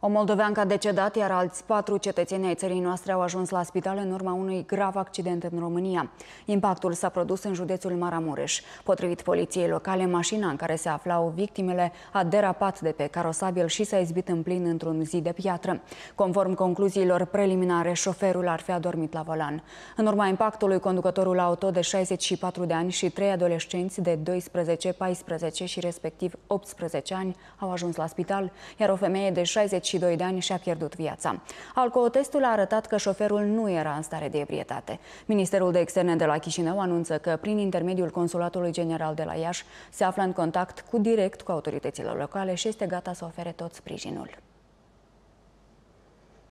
O moldoveancă a decedat, iar alți patru cetățeni ai țării noastre au ajuns la spital în urma unui grav accident în România. Impactul s-a produs în județul Maramureș. Potrivit poliției locale, mașina în care se aflau victimele a derapat de pe carosabil și s-a izbit în plin într-un zid de piatră. Conform concluziilor preliminare, șoferul ar fi adormit la volan. În urma impactului, conducătorul auto de 64 de ani și trei adolescenți de 12, 14 și respectiv 18 ani au ajuns la spital, iar o femeie de 60 32 de ani și-a pierdut viața. Alcootestul a arătat că șoferul nu era în stare de ebrietate. Ministerul de Externe de la Chișinău anunță că, prin intermediul Consulatului General de la Iași, se află în contact cu direct cu autoritățile locale și este gata să ofere tot sprijinul.